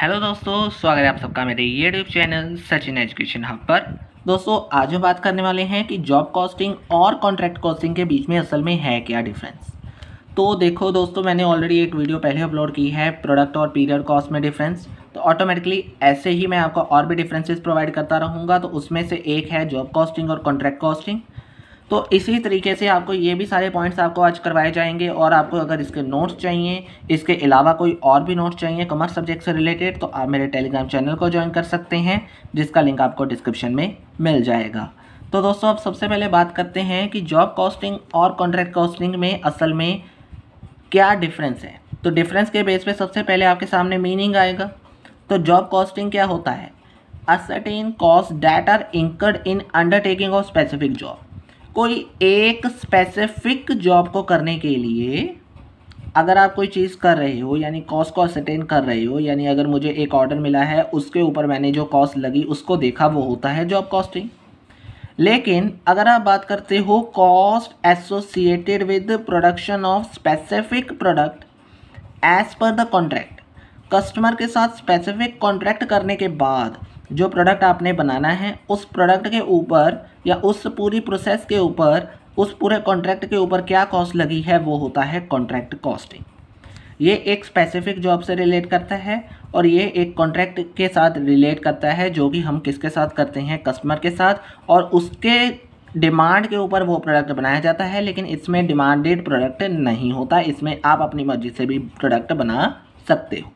hello दोस्तों स्वागत है आप सबका मेरे YouTube channel Sachin education hub पर दोस्तों आज हम बात करने वाले हैं कि जॉब कॉस्टिंग और कॉन्ट्रैक्ट कॉस्टिंग के बीच में असल में है क्या डिफरेंस तो देखो दोस्तों मैंने ऑलरेडी एक वीडियो पहले अपलोड की है प्रोडक्ट और पीरियड कॉस्ट में डिफरेंस तो ऑटोमेटिकली ऐसे ही मैं आपको और भी डिफरेंसेस प्रोवाइड करता रहूँगा तो उसमें से एक है जॉब कॉस्टिंग और कॉन्ट्रैक्ट कॉस्टिंग तो इसी तरीके से आपको ये भी सारे पॉइंट्स आपको आज करवाए जाएंगे और आपको अगर इसके नोट्स चाहिए इसके अलावा कोई और भी नोट्स चाहिए कॉमर्स सब्जेक्ट से रिलेटेड तो आप मेरे टेलीग्राम चैनल को ज्वाइन कर सकते हैं जिसका लिंक आपको डिस्क्रिप्शन में मिल जाएगा तो दोस्तों अब सबसे पहले बात करते हैं कि जॉब कॉस्टिंग और कॉन्ट्रैक्ट कॉस्टिंग में असल में क्या डिफरेंस है तो डिफरेंस के बेस पे सबसे पहले आपके सामने मीनिंग आएगा तो जॉब कॉस्टिंग क्या होता है ascertain cost that are incurred in undertaking of specific job कोई एक स्पेसिफिक जॉब को करने के लिए अगर आप कोई चीज़ कर रहे हो यानी कॉस्ट को असटेन कर रहे हो यानी अगर मुझे एक ऑर्डर मिला है उसके ऊपर मैंने जो कॉस्ट लगी उसको देखा वो होता है जॉब कॉस्टिंग लेकिन अगर आप बात करते हो cost associated with production of specific product as per the contract customer के साथ स्पेसिफिक कॉन्ट्रैक्ट करने के बाद जो प्रोडक्ट आपने बनाना है उस प्रोडक्ट के ऊपर या उस पूरी प्रोसेस के ऊपर उस पूरे कॉन्ट्रैक्ट के ऊपर क्या कॉस्ट लगी है वो होता है कॉन्ट्रैक्ट कॉस्टिंग ये एक स्पेसिफिक जॉब से रिलेट करता है और ये एक कॉन्ट्रैक्ट के साथ रिलेट करता है जो कि हम किसके साथ करते हैं कस्टमर के साथ और उसके डिमांड के ऊपर वो प्रोडक्ट बनाया जाता है लेकिन इसमें डिमांडेड प्रोडक्ट नहीं होता इसमें आप अपनी मर्जी से भी प्रोडक्ट बना सकते हो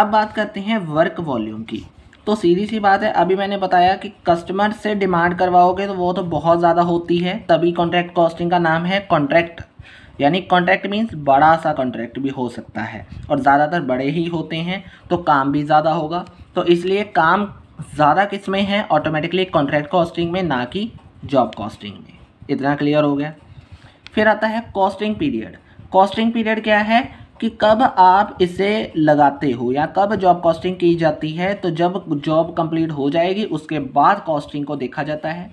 अब बात करते हैं वर्क वॉल्यूम की तो सीधी सी बात है अभी मैंने बताया कि कस्टमर से डिमांड करवाओगे तो वो तो बहुत ज़्यादा होती है तभी कॉन्ट्रैक्ट कॉस्टिंग का नाम है कॉन्ट्रैक्ट यानी कॉन्ट्रैक्ट मीन्स बड़ा सा कॉन्ट्रैक्ट भी हो सकता है और ज़्यादातर बड़े ही होते हैं तो काम भी ज़्यादा होगा तो इसलिए काम ज़्यादा किस में है ऑटोमेटिकली कॉन्ट्रैक्ट कॉस्टिंग में ना कि जॉब कॉस्टिंग में इतना क्लियर हो गया फिर आता है कॉस्टिंग पीरियड कॉस्टिंग पीरियड क्या है कि कब आप इसे लगाते हो या कब जॉब कॉस्टिंग की जाती है तो जब जॉब कंप्लीट हो जाएगी उसके बाद कॉस्टिंग को देखा जाता है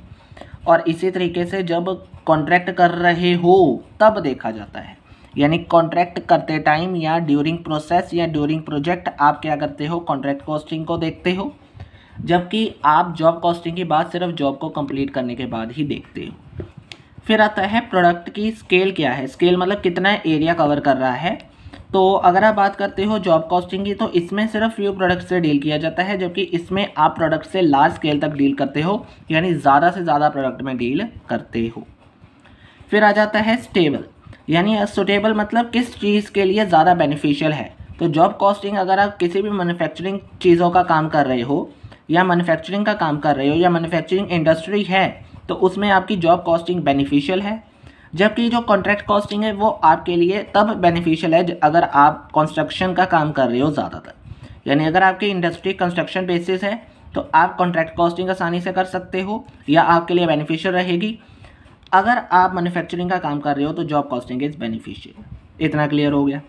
और इसी तरीके से जब कॉन्ट्रैक्ट कर रहे हो तब देखा जाता है यानी कॉन्ट्रैक्ट करते टाइम या ड्यूरिंग प्रोसेस या ड्यूरिंग प्रोजेक्ट आप क्या करते हो कॉन्ट्रैक्ट कॉस्टिंग को देखते हो जबकि आप जॉब कॉस्टिंग की बात सिर्फ जॉब को कंप्लीट करने के बाद ही देखते हो फिर आता है प्रोडक्ट की स्केल क्या है स्केल मतलब कितना एरिया कवर कर रहा है तो अगर आप बात करते हो जॉब कॉस्टिंग की तो इसमें सिर्फ फ्यू प्रोडक्ट से डील किया जाता है जबकि इसमें आप प्रोडक्ट से लार्ज स्केल तक डील करते हो यानी ज़्यादा से ज़्यादा प्रोडक्ट में डील करते हो फिर आ जाता है स्टेबल यानी सुटेबल मतलब किस चीज़ के लिए ज़्यादा बेनिफिशियल है तो जॉब कॉस्टिंग अगर आप किसी भी मैन्युफैक्चरिंग चीज़ों का काम कर रहे हो या मैन्युफैक्चरिंग का काम कर रहे हो या मैन्युफैक्चरिंग इंडस्ट्री है तो उसमें आपकी जॉब कॉस्टिंग बेनिफिशियल है जबकि जो कॉन्ट्रैक्ट कॉस्टिंग है वो आपके लिए तब बेनिफिशियल है अगर आप कंस्ट्रक्शन का काम कर रहे हो ज़्यादातर यानी अगर आपकी इंडस्ट्री कंस्ट्रक्शन बेसिस है तो आप कॉन्ट्रैक्ट कॉस्टिंग आसानी से कर सकते हो या आपके लिए बेनिफिशियल रहेगी अगर आप मैन्युफैक्चरिंग का काम कर रहे हो तो जॉब कॉस्टिंग इज़ बेनिफिशियल इतना क्लियर हो गया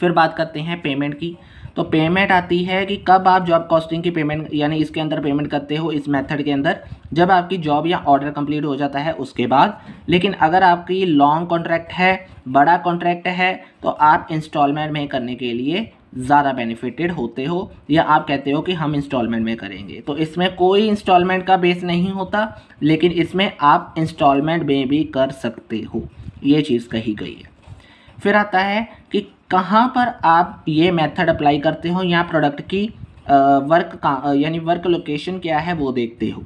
फिर बात करते हैं पेमेंट की तो पेमेंट आती है कि कब आप जॉब कॉस्टिंग की पेमेंट यानी इसके अंदर पेमेंट करते हो इस मेथड के अंदर जब आपकी जॉब या ऑर्डर कंप्लीट हो जाता है उसके बाद लेकिन अगर आपकी लॉन्ग कॉन्ट्रैक्ट है बड़ा कॉन्ट्रैक्ट है तो आप इंस्टॉलमेंट में करने के लिए ज़्यादा बेनिफिटेड होते हो या आप कहते हो कि हम इंस्टॉलमेंट में करेंगे तो इसमें कोई इंस्टॉलमेंट का बेस नहीं होता लेकिन इसमें आप इंस्टॉलमेंट में भी कर सकते हो ये चीज़ कही गई है फिर आता है कि कहाँ पर आप ये मेथड अप्लाई करते हो या प्रोडक्ट की वर्क का यानी वर्क लोकेशन क्या है वो देखते हो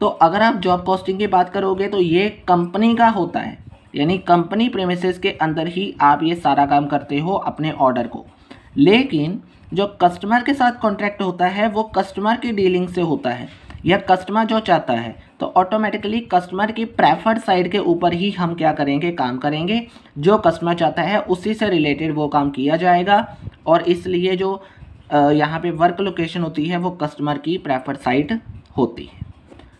तो अगर आप जॉब कॉस्टिंग की बात करोगे तो ये कंपनी का होता है यानी कंपनी प्रेमिसेस के अंदर ही आप ये सारा काम करते हो अपने ऑर्डर को लेकिन जो कस्टमर के साथ कॉन्ट्रैक्ट होता है वो कस्टमर की डीलिंग से होता है या कस्टमर जो चाहता है तो ऑटोमेटिकली कस्टमर की प्रेफर्ड साइड के ऊपर ही हम क्या करेंगे काम करेंगे जो कस्टमर चाहता है उसी से रिलेटेड वो काम किया जाएगा और इसलिए जो यहाँ पे वर्क लोकेशन होती है वो कस्टमर की प्रेफर्ड साइट होती है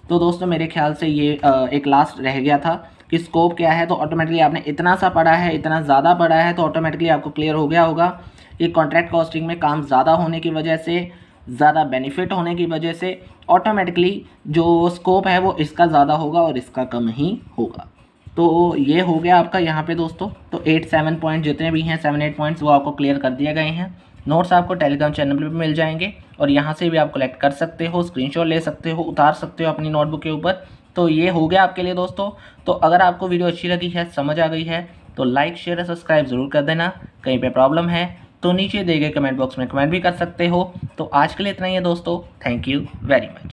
तो दोस्तों मेरे ख्याल से ये एक लास्ट रह गया था कि स्कोप क्या है तो ऑटोमेटिकली आपने इतना सा पढ़ा है इतना ज़्यादा पढ़ा है तो ऑटोमेटिकली आपको क्लियर हो गया होगा कि कॉन्ट्रैक्ट कॉस्टिंग में काम ज़्यादा होने की वजह से ज़्यादा बेनिफिट होने की वजह से ऑटोमेटिकली जो स्कोप है वो इसका ज़्यादा होगा और इसका कम ही होगा तो ये हो गया आपका यहाँ पे दोस्तों तो एट सेवन पॉइंट जितने भी हैं सेवन एट पॉइंट्स वो आपको क्लियर कर दिए गए हैं नोट्स आपको टेलीग्राम चैनल पर भी मिल जाएंगे और यहाँ से भी आप कलेक्ट कर सकते हो स्क्रीन ले सकते हो उतार सकते हो अपनी नोटबुक के ऊपर तो ये हो गया आपके लिए दोस्तों तो अगर आपको वीडियो अच्छी लगी है समझ आ गई है तो लाइक शेयर और सब्सक्राइब ज़रूर कर देना कहीं पे प्रॉब्लम है तो नीचे दिए गए कमेंट बॉक्स में कमेंट भी कर सकते हो तो आज के लिए इतना ही है दोस्तों थैंक यू वेरी मच